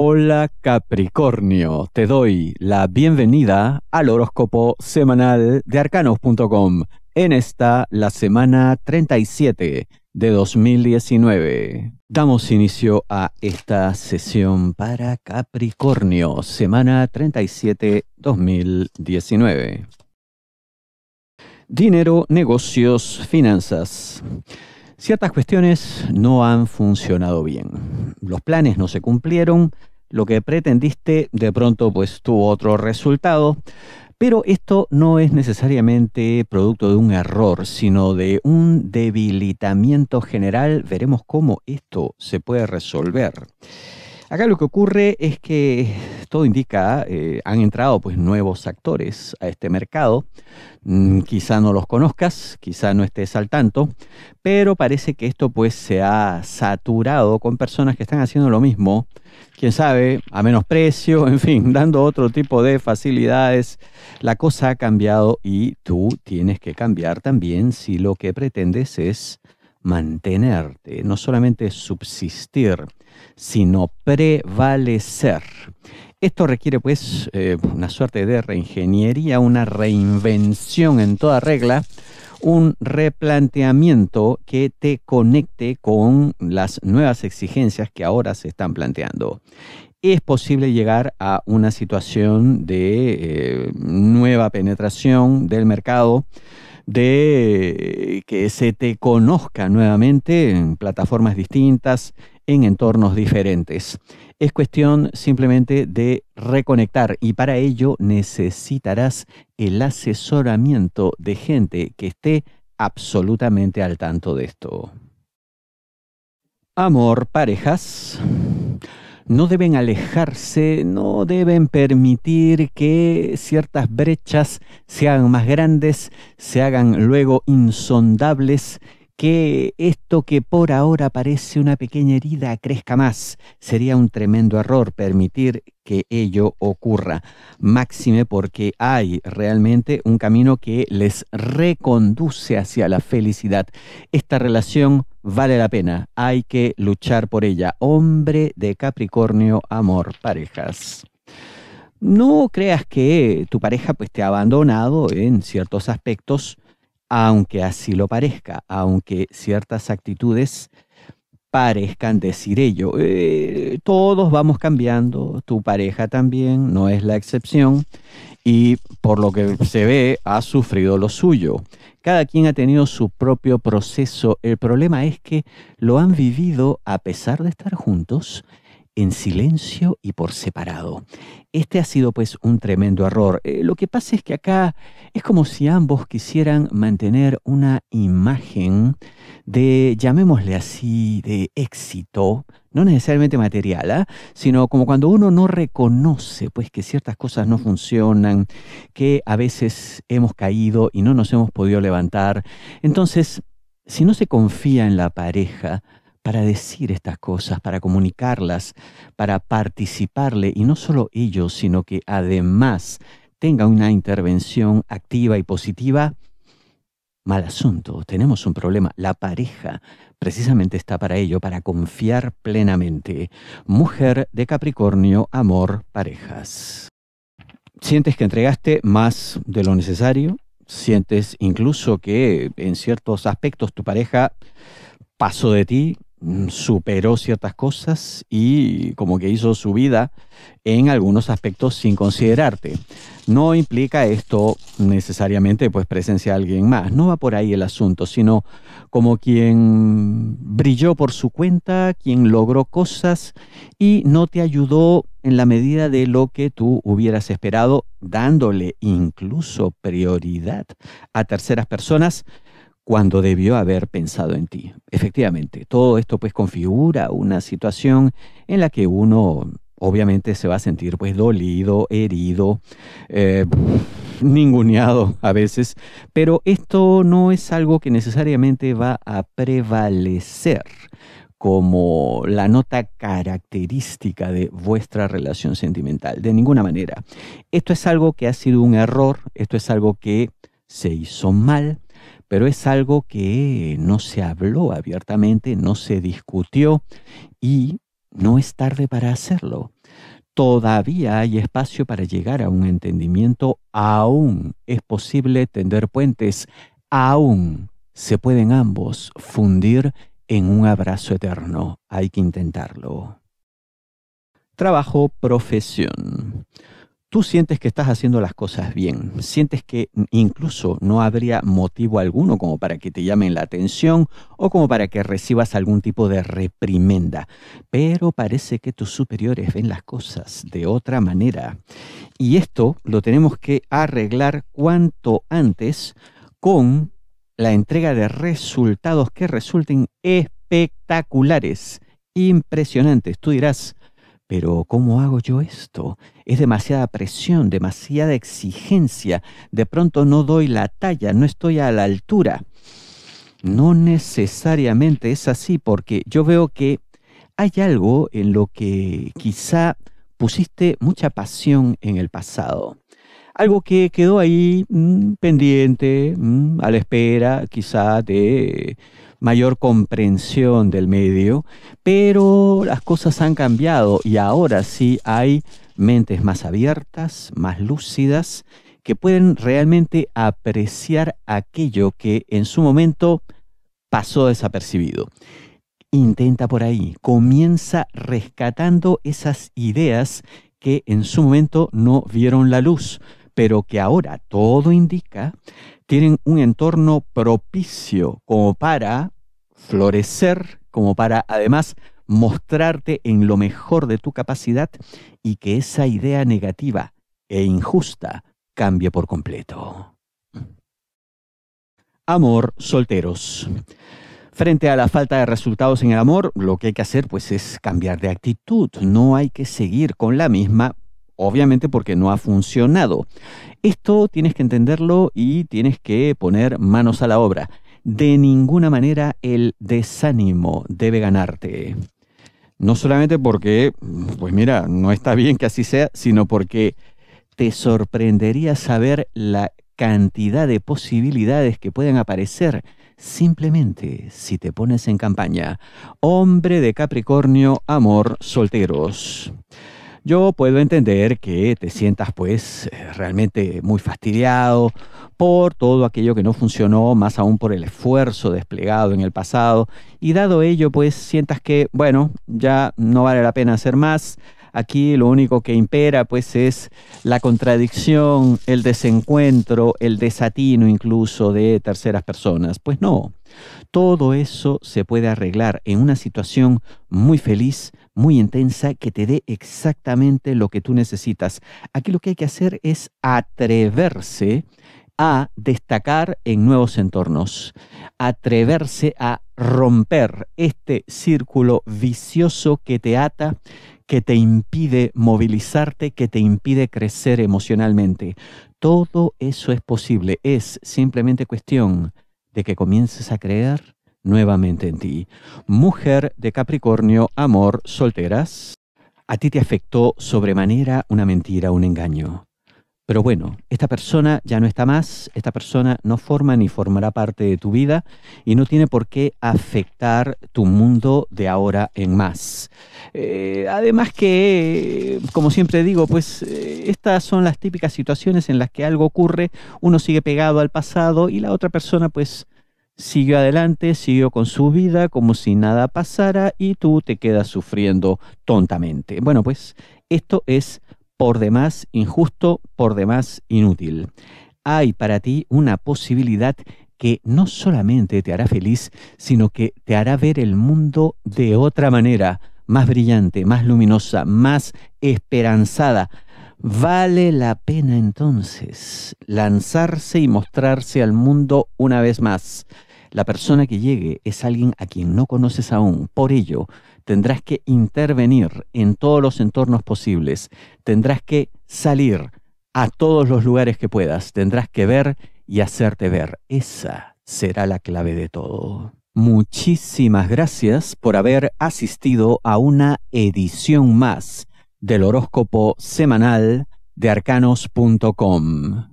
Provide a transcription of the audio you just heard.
Hola Capricornio, te doy la bienvenida al horóscopo semanal de arcanos.com en esta la semana 37 de 2019. Damos inicio a esta sesión para Capricornio, semana 37 2019. Dinero, negocios, finanzas. Ciertas cuestiones no han funcionado bien. Los planes no se cumplieron, lo que pretendiste de pronto pues tuvo otro resultado, pero esto no es necesariamente producto de un error, sino de un debilitamiento general. Veremos cómo esto se puede resolver. Acá lo que ocurre es que todo indica, eh, han entrado pues nuevos actores a este mercado. Mm, quizá no los conozcas, quizá no estés al tanto, pero parece que esto pues se ha saturado con personas que están haciendo lo mismo, quién sabe, a menos precio, en fin, dando otro tipo de facilidades. La cosa ha cambiado y tú tienes que cambiar también si lo que pretendes es mantenerte, no solamente subsistir sino prevalecer. Esto requiere pues eh, una suerte de reingeniería, una reinvención en toda regla, un replanteamiento que te conecte con las nuevas exigencias que ahora se están planteando. Es posible llegar a una situación de eh, nueva penetración del mercado, de eh, que se te conozca nuevamente en plataformas distintas, en entornos diferentes. Es cuestión simplemente de reconectar y para ello necesitarás el asesoramiento de gente que esté absolutamente al tanto de esto. Amor, parejas no deben alejarse, no deben permitir que ciertas brechas se hagan más grandes, se hagan luego insondables que esto que por ahora parece una pequeña herida crezca más. Sería un tremendo error permitir que ello ocurra. Máxime porque hay realmente un camino que les reconduce hacia la felicidad. Esta relación vale la pena. Hay que luchar por ella. Hombre de Capricornio, amor, parejas no creas que tu pareja pues, te ha abandonado en ciertos aspectos aunque así lo parezca, aunque ciertas actitudes parezcan decir ello. Eh, todos vamos cambiando, tu pareja también, no es la excepción, y por lo que se ve, ha sufrido lo suyo. Cada quien ha tenido su propio proceso. El problema es que lo han vivido a pesar de estar juntos en silencio y por separado. Este ha sido pues un tremendo error. Eh, lo que pasa es que acá es como si ambos quisieran mantener una imagen de, llamémosle así, de éxito, no necesariamente material, ¿ah? sino como cuando uno no reconoce pues que ciertas cosas no funcionan, que a veces hemos caído y no nos hemos podido levantar. Entonces, si no se confía en la pareja, para decir estas cosas, para comunicarlas, para participarle, y no solo ellos, sino que además tenga una intervención activa y positiva, mal asunto, tenemos un problema. La pareja precisamente está para ello, para confiar plenamente. Mujer de Capricornio, amor, parejas. ¿Sientes que entregaste más de lo necesario? ¿Sientes incluso que en ciertos aspectos tu pareja pasó de ti, Mm, superó ciertas cosas y como que hizo su vida en algunos aspectos sin considerarte. No implica esto necesariamente pues presencia de alguien más, no va por ahí el asunto, sino como quien brilló por su cuenta, quien logró cosas y no te ayudó en la medida de lo que tú hubieras esperado, dándole incluso prioridad a terceras personas cuando debió haber pensado en ti. Efectivamente, todo esto pues configura una situación en la que uno obviamente se va a sentir pues dolido, herido, eh, ninguneado a veces, pero esto no es algo que necesariamente va a prevalecer como la nota característica de vuestra relación sentimental, de ninguna manera. Esto es algo que ha sido un error, esto es algo que se hizo mal, pero es algo que no se habló abiertamente, no se discutió y no es tarde para hacerlo. Todavía hay espacio para llegar a un entendimiento, aún es posible tender puentes, aún se pueden ambos fundir en un abrazo eterno. Hay que intentarlo. Trabajo, profesión tú sientes que estás haciendo las cosas bien, sientes que incluso no habría motivo alguno como para que te llamen la atención o como para que recibas algún tipo de reprimenda, pero parece que tus superiores ven las cosas de otra manera. Y esto lo tenemos que arreglar cuanto antes con la entrega de resultados que resulten espectaculares, impresionantes. Tú dirás, pero ¿cómo hago yo esto? Es demasiada presión, demasiada exigencia. De pronto no doy la talla, no estoy a la altura. No necesariamente es así porque yo veo que hay algo en lo que quizá pusiste mucha pasión en el pasado algo que quedó ahí mm, pendiente, mm, a la espera quizá de mayor comprensión del medio, pero las cosas han cambiado y ahora sí hay mentes más abiertas, más lúcidas, que pueden realmente apreciar aquello que en su momento pasó desapercibido. Intenta por ahí, comienza rescatando esas ideas que en su momento no vieron la luz pero que ahora todo indica tienen un entorno propicio como para florecer, como para además mostrarte en lo mejor de tu capacidad y que esa idea negativa e injusta cambie por completo. Amor solteros. Frente a la falta de resultados en el amor, lo que hay que hacer pues es cambiar de actitud, no hay que seguir con la misma obviamente porque no ha funcionado. Esto tienes que entenderlo y tienes que poner manos a la obra. De ninguna manera el desánimo debe ganarte. No solamente porque, pues mira, no está bien que así sea, sino porque te sorprendería saber la cantidad de posibilidades que pueden aparecer simplemente si te pones en campaña. Hombre de Capricornio, amor, solteros. Yo puedo entender que te sientas pues eh, realmente muy fastidiado por todo aquello que no funcionó, más aún por el esfuerzo desplegado en el pasado, y dado ello pues sientas que, bueno, ya no vale la pena hacer más, aquí lo único que impera pues es la contradicción, el desencuentro, el desatino incluso de terceras personas. Pues no, todo eso se puede arreglar en una situación muy feliz, muy intensa que te dé exactamente lo que tú necesitas. Aquí lo que hay que hacer es atreverse a destacar en nuevos entornos, atreverse a romper este círculo vicioso que te ata, que te impide movilizarte, que te impide crecer emocionalmente. Todo eso es posible, es simplemente cuestión de que comiences a creer nuevamente en ti. Mujer de Capricornio, amor, solteras. A ti te afectó sobremanera una mentira, un engaño. Pero bueno, esta persona ya no está más, esta persona no forma ni formará parte de tu vida y no tiene por qué afectar tu mundo de ahora en más. Eh, además que, como siempre digo, pues eh, estas son las típicas situaciones en las que algo ocurre, uno sigue pegado al pasado y la otra persona pues siguió adelante, siguió con su vida como si nada pasara y tú te quedas sufriendo tontamente. Bueno, pues esto es por demás injusto, por demás inútil. Hay para ti una posibilidad que no solamente te hará feliz, sino que te hará ver el mundo de otra manera, más brillante, más luminosa, más esperanzada. Vale la pena entonces lanzarse y mostrarse al mundo una vez más. La persona que llegue es alguien a quien no conoces aún. Por ello, tendrás que intervenir en todos los entornos posibles. Tendrás que salir a todos los lugares que puedas. Tendrás que ver y hacerte ver. Esa será la clave de todo. Muchísimas gracias por haber asistido a una edición más del horóscopo semanal de arcanos.com.